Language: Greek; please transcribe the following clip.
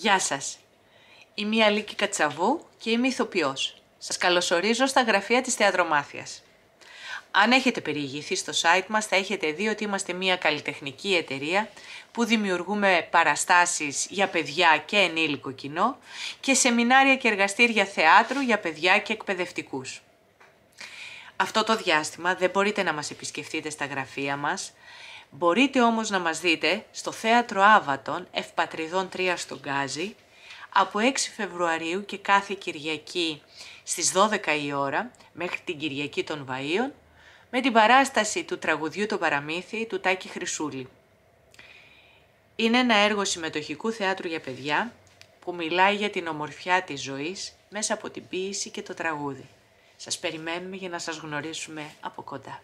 Γεια σας. Είμαι η Αλίκη Κατσαβού και είμαι ηθοποιός. Σας καλωσορίζω στα γραφεία της Θεατρομάθειας. Αν έχετε περιηγηθεί στο site μας θα έχετε δει ότι είμαστε μια καλλιτεχνική εταιρεία που δημιουργούμε παραστάσεις για παιδιά και ενήλικο κοινό και σεμινάρια και εργαστήρια θεάτρου για παιδιά και εκπαιδευτικούς. Αυτό το διάστημα δεν μπορείτε να μας επισκεφτείτε στα γραφεία μας Μπορείτε όμως να μας δείτε στο Θέατρο Άβατον, Ευπατριδών 3 στο Γκάζι, από 6 Φεβρουαρίου και κάθε Κυριακή στις 12 η ώρα μέχρι την Κυριακή των Βαΐων, με την παράσταση του τραγουδιού το παραμύθι του Τάκη Χρυσούλη. Είναι ένα έργο συμμετοχικού θεάτρου για παιδιά που μιλάει για την ομορφιά της ζωής μέσα από την ποίηση και το τραγούδι. Σας περιμένουμε για να σας γνωρίσουμε από κοντά.